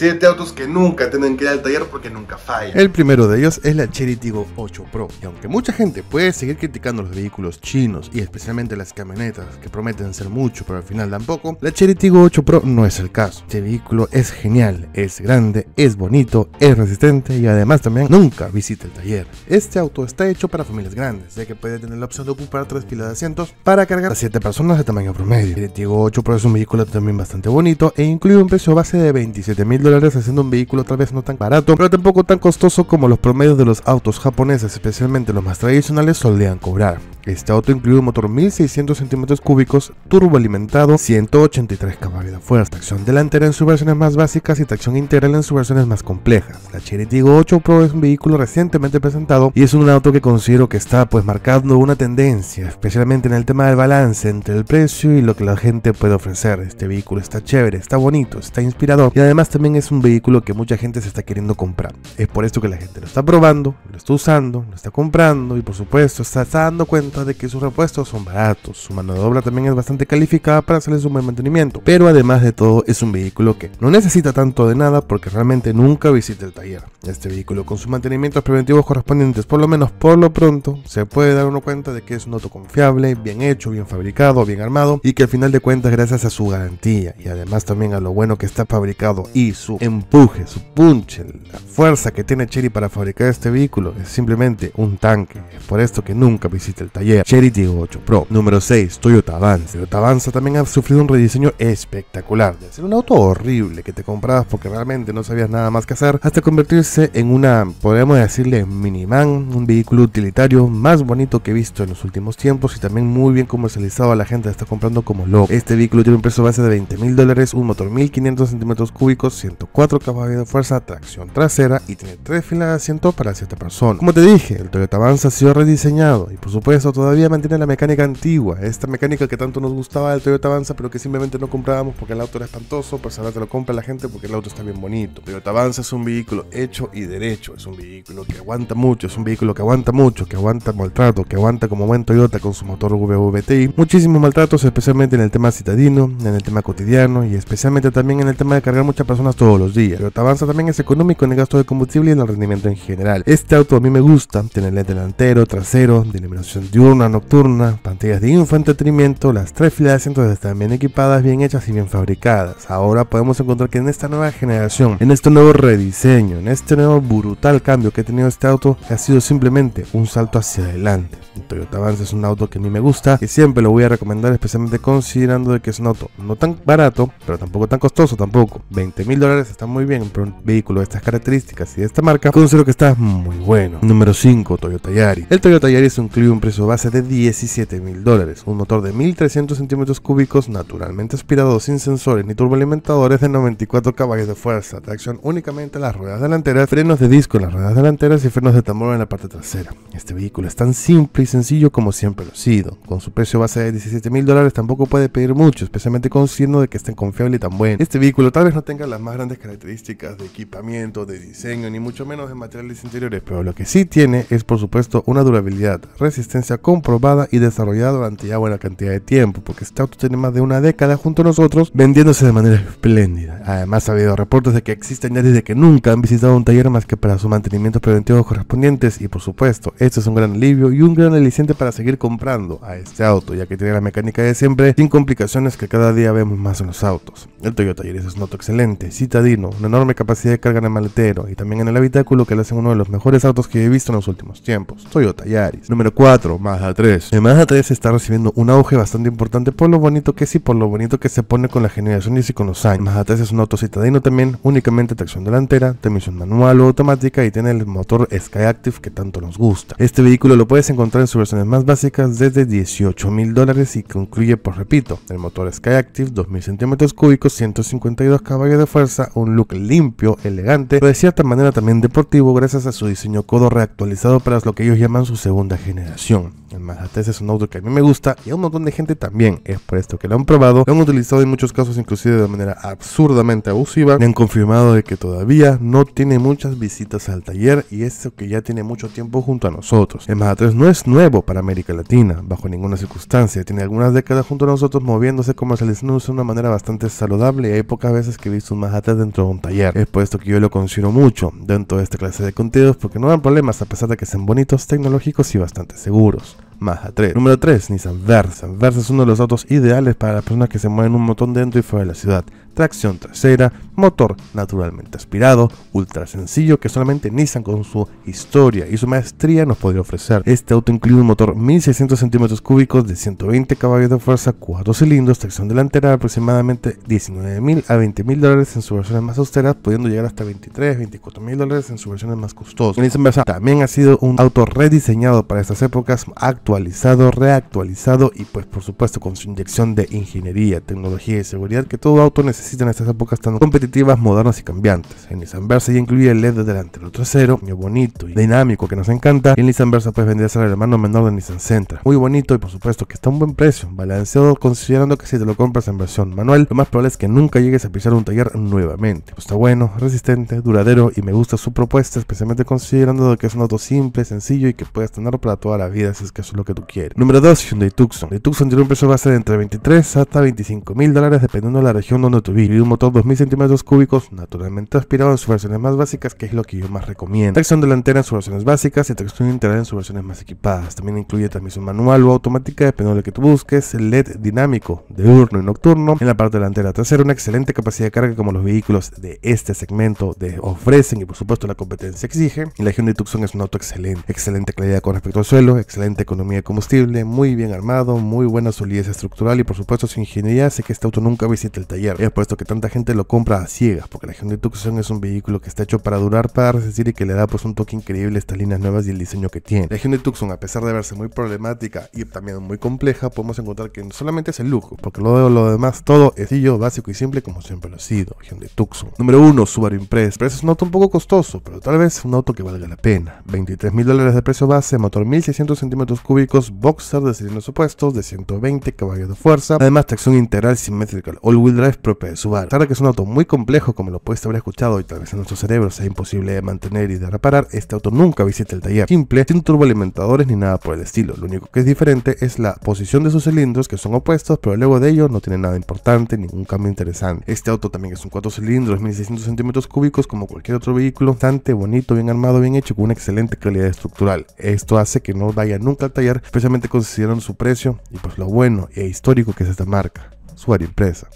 7 autos que nunca tienen que ir al taller porque nunca fallan. El primero de ellos es la Chery Tiggo 8 Pro. Y aunque mucha gente puede seguir criticando los vehículos chinos y especialmente las camionetas que prometen ser mucho pero al final dan poco, la Chery Tiggo 8 Pro no es el caso. Este vehículo es genial, es grande, es bonito, es resistente y además también nunca visita el taller. Este auto está hecho para familias grandes, ya que puede tener la opción de ocupar tres pilas de asientos para cargar a 7 personas de tamaño promedio. El Tiggo 8 Pro es un vehículo también bastante bonito e incluye un precio base de $27,000, haciendo un vehículo tal vez no tan barato, pero tampoco tan costoso como los promedios de los autos japoneses, especialmente los más tradicionales, solían cobrar. Este auto incluye un motor 1600 centímetros cúbicos turboalimentado, 183 caballos de fuerza, tracción delantera en sus versiones más básicas y tracción integral en sus versiones más complejas. La Chery Tiggo 8 Pro es un vehículo recientemente presentado y es un auto que considero que está pues marcando una tendencia, especialmente en el tema del balance entre el precio y lo que la gente puede ofrecer. Este vehículo está chévere, está bonito, está inspirador y además también es un vehículo que mucha gente se está queriendo comprar. Es por esto que la gente lo está probando, lo está usando, lo está comprando y por supuesto está dando cuenta cuenta de que sus repuestos son baratos, su mano de obra también es bastante calificada para hacerle su buen mantenimiento, pero además de todo es un vehículo que no necesita tanto de nada porque realmente nunca visita el taller. Este vehículo con sus mantenimientos preventivos correspondientes, por lo menos por lo pronto, se puede dar uno cuenta de que es un auto confiable, bien hecho, bien fabricado, bien armado y que al final de cuentas gracias a su garantía y además también a lo bueno que está fabricado y su empuje, su punch, la fuerza que tiene Chery para fabricar este vehículo es simplemente un tanque. Es por esto que nunca visita el taller taller Charity 8 Pro. Número 6, Toyota Avanza. Toyota Avanza también ha sufrido un rediseño espectacular, de ser un auto horrible que te comprabas porque realmente no sabías nada más que hacer, hasta convertirse en una, podríamos decirle, miniman, un vehículo utilitario más bonito que he visto en los últimos tiempos y también muy bien comercializado, a la gente está comprando como loco. Este vehículo tiene un precio base de 20 mil dólares, un motor 1500 centímetros cúbicos, 104 caballos de fuerza, tracción trasera y tiene tres filas de asiento para 7 personas. Como te dije, el Toyota Avanza ha sido rediseñado y por supuesto todavía mantiene la mecánica antigua, esta mecánica que tanto nos gustaba del Toyota Avanza, pero que simplemente no comprábamos porque el auto era espantoso, pues ahora te lo compra la gente porque el auto está bien bonito. Toyota Avanza es un vehículo hecho y derecho, es un vehículo que aguanta mucho, es un vehículo que aguanta mucho, que aguanta maltrato, que aguanta como buen Toyota con su motor VVTi, muchísimos maltratos, especialmente en el tema citadino, en el tema cotidiano y especialmente también en el tema de cargar muchas personas todos los días. Toyota Avanza también es económico en el gasto de combustible y en el rendimiento en general. Este auto a mí me gusta, tiene el delantero, trasero, de denominación de diurna, nocturna, pantallas de infoentretenimiento, las tres filas entonces asientos están bien equipadas, bien hechas y bien fabricadas. Ahora podemos encontrar que en esta nueva generación, en este nuevo rediseño, en este nuevo brutal cambio que ha tenido este auto, ha sido simplemente un salto hacia adelante. El Toyota Avanza es un auto que a mí me gusta y siempre lo voy a recomendar, especialmente considerando de que es un auto no tan barato, pero tampoco tan costoso tampoco. 20 mil dólares está muy bien, para un vehículo de estas características y de esta marca, considero que está muy bueno. Número 5, Toyota Yaris. El Toyota Yaris es un clip un precio base de 17 mil dólares, un motor de 1300 centímetros cúbicos naturalmente aspirado sin sensores ni turboalimentadores de 94 caballos de fuerza, tracción únicamente en las ruedas delanteras, frenos de disco en las ruedas delanteras y frenos de tambor en la parte trasera. Este vehículo es tan simple y sencillo como siempre lo ha sido. Con su precio base de 17 mil dólares tampoco puede pedir mucho, especialmente considerando de que estén tan confiable y tan buenos. Este vehículo tal vez no tenga las más grandes características de equipamiento, de diseño, ni mucho menos de materiales interiores, pero lo que sí tiene es por supuesto una durabilidad, resistencia comprobada y desarrollada durante ya buena cantidad de tiempo, porque este auto tiene más de una década junto a nosotros vendiéndose de manera espléndida. Además, ha habido reportes de que existen ya desde que nunca han visitado un taller más que para su mantenimiento preventivo correspondientes y por supuesto, esto es un gran alivio y un gran aliciente para seguir comprando a este auto, ya que tiene la mecánica de siempre sin complicaciones que cada día vemos más en los autos. El Toyota Yaris es un auto excelente, citadino, una enorme capacidad de carga en el maletero y también en el habitáculo que le hacen uno de los mejores autos que he visto en los últimos tiempos. Toyota Yaris. Número 4, Mazda 3. El Mazda 3 está recibiendo un auge bastante importante por lo bonito que es y por lo bonito que se pone con la generación y con los años. El Mazda 3 es un auto citadino también, únicamente tracción delantera, transmisión manual o automática y tiene el motor Skyactiv que tanto nos gusta. Este vehículo lo puedes encontrar en sus versiones más básicas desde 18 mil dólares y concluye, por repito, el motor Skyactiv 2000 centímetros cúbicos, 152 caballos de fuerza, un look limpio, elegante, pero de cierta manera también deportivo gracias a su diseño codo reactualizado para lo que ellos llaman su segunda generación. El 3 es un auto que a mí me gusta y a un montón de gente también. Es por esto que lo han probado, lo han utilizado en muchos casos inclusive de manera absurdamente abusiva. Me han confirmado de que todavía no tiene muchas visitas al taller y eso que ya tiene mucho tiempo junto a nosotros. El 3 no es nuevo para América Latina, bajo ninguna circunstancia. Tiene algunas décadas junto a nosotros moviéndose, como comercializándose de una manera bastante saludable y hay pocas veces que he visto un 3 dentro de un taller. Es por esto que yo lo considero mucho dentro de esta clase de contenidos porque no dan problemas a pesar de que sean bonitos, tecnológicos y bastante seguros a 3. Número 3, Nissan Versa. Versa es uno de los autos ideales para las personas que se mueven un montón dentro y fuera de la ciudad. Tracción trasera, motor naturalmente aspirado, ultra sencillo que solamente Nissan con su historia y su maestría nos podría ofrecer. Este auto incluye un motor 1600 centímetros cúbicos de 120 caballos de fuerza, 4 cilindros, tracción delantera de aproximadamente 19.000 a 20.000 dólares en sus versiones más austeras, pudiendo llegar hasta 23, 24.000 dólares en sus versiones más costosas. Nissan Versa también ha sido un auto rediseñado para estas épocas actuales actualizado, reactualizado y pues por supuesto con su inyección de ingeniería, tecnología y seguridad que todo auto necesita en estas épocas tan competitivas, modernas y cambiantes. En Nissan Versa ya incluye el LED de delantero trasero, muy bonito y dinámico que nos encanta. en Nissan Versa pues vendría a ser el hermano menor de Nissan Sentra. Muy bonito y por supuesto que está a un buen precio, balanceado considerando que si te lo compras en versión manual, lo más probable es que nunca llegues a pisar un taller nuevamente. Pues, está bueno, resistente, duradero y me gusta su propuesta, especialmente considerando que es un auto simple, sencillo y que puedes tenerlo para toda la vida si es que es que tú quieres. Número 2, Hyundai Tucson. El Tucson tiene un precio base de entre 23 hasta 25 mil dólares dependiendo de la región donde tú vives. Y un motor 2000 centímetros cúbicos naturalmente aspirado en sus versiones más básicas, que es lo que yo más recomiendo. Tracción delantera en sus versiones básicas y tracción integral en sus versiones más equipadas. También incluye transmisión manual o automática dependiendo de lo que tú busques, el LED dinámico de urno y nocturno. En la parte delantera trasera una excelente capacidad de carga como los vehículos de este segmento ofrecen y por supuesto la competencia exige. Y la Hyundai Tucson es un auto excelente, excelente calidad con respecto al suelo, excelente economía de combustible, muy bien armado, muy buena solidez estructural y por supuesto su ingeniería hace que este auto nunca visite el taller. Es puesto que tanta gente lo compra a ciegas, porque la Hyundai Tucson es un vehículo que está hecho para durar, para resistir y que le da pues un toque increíble estas líneas nuevas y el diseño que tiene. La Hyundai Tucson, a pesar de verse muy problemática y también muy compleja, podemos encontrar que no solamente es el lujo, porque lo demás todo es sencillo, básico y simple como siempre lo ha sido, Hyundai Tucson. Número 1, Subaru Impress. es un auto un poco costoso, pero tal vez un auto que valga la pena. 23 mil dólares de precio base, motor 1600 centímetros cúbicos boxer de cilindros opuestos de 120 caballos de fuerza, además tracción integral simétrica all-wheel drive propia de su bar. que es un auto muy complejo como lo puedes haber escuchado y tal vez en nuestro cerebro sea imposible de mantener y de reparar, este auto nunca visita el taller simple, sin turboalimentadores ni nada por el estilo. Lo único que es diferente es la posición de sus cilindros que son opuestos, pero luego de ello no tiene nada importante, ningún cambio interesante. Este auto también es un 4 cilindros, 1600 centímetros cúbicos como cualquier otro vehículo, bastante bonito, bien armado, bien hecho, con una excelente calidad estructural. Esto hace que no vaya nunca al taller especialmente considerando su precio y pues lo bueno e histórico que es esta marca, su área impresa.